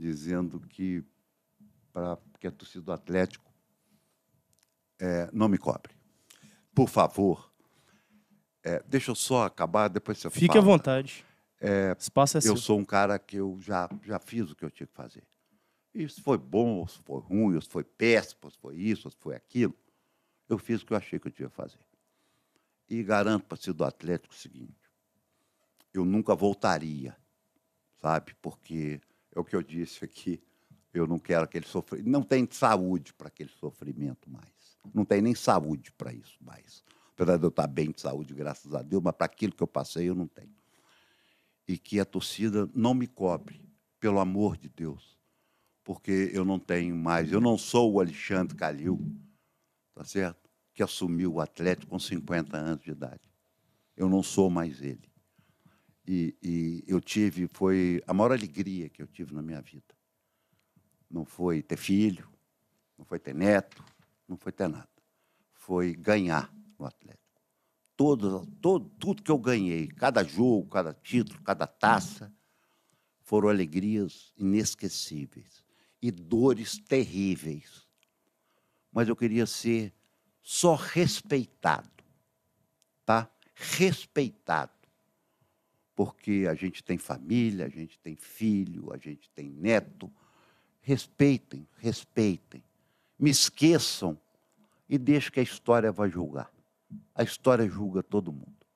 dizendo que, para que a torcida do Atlético é, não me cobre. Por favor, é, deixa eu só acabar, depois você Fique fala. à vontade. É, Espaço é eu seu. sou um cara que eu já, já fiz o que eu tinha que fazer. Isso foi bom, se foi ruim, se foi péssimo, se foi isso, se foi aquilo. Eu fiz o que eu achei que eu tinha que fazer. E garanto para ser do Atlético o seguinte: eu nunca voltaria, sabe? Porque o que eu disse aqui. Eu não quero aquele sofrimento. Não tem saúde para aquele sofrimento mais. Não tem nem saúde para isso mais. Apesar de eu estar tá bem de saúde, graças a Deus, mas para aquilo que eu passei, eu não tenho. E que a torcida não me cobre, pelo amor de Deus. Porque eu não tenho mais. Eu não sou o Alexandre Calil, tá certo? Que assumiu o Atlético com 50 anos de idade. Eu não sou mais ele e, e eu tive, foi a maior alegria que eu tive na minha vida. Não foi ter filho, não foi ter neto, não foi ter nada. Foi ganhar no Atlético. Todo, todo, tudo que eu ganhei, cada jogo, cada título, cada taça, foram alegrias inesquecíveis e dores terríveis. Mas eu queria ser só respeitado, tá? Respeitado porque a gente tem família, a gente tem filho, a gente tem neto. Respeitem, respeitem. Me esqueçam e deixe que a história vá julgar. A história julga todo mundo.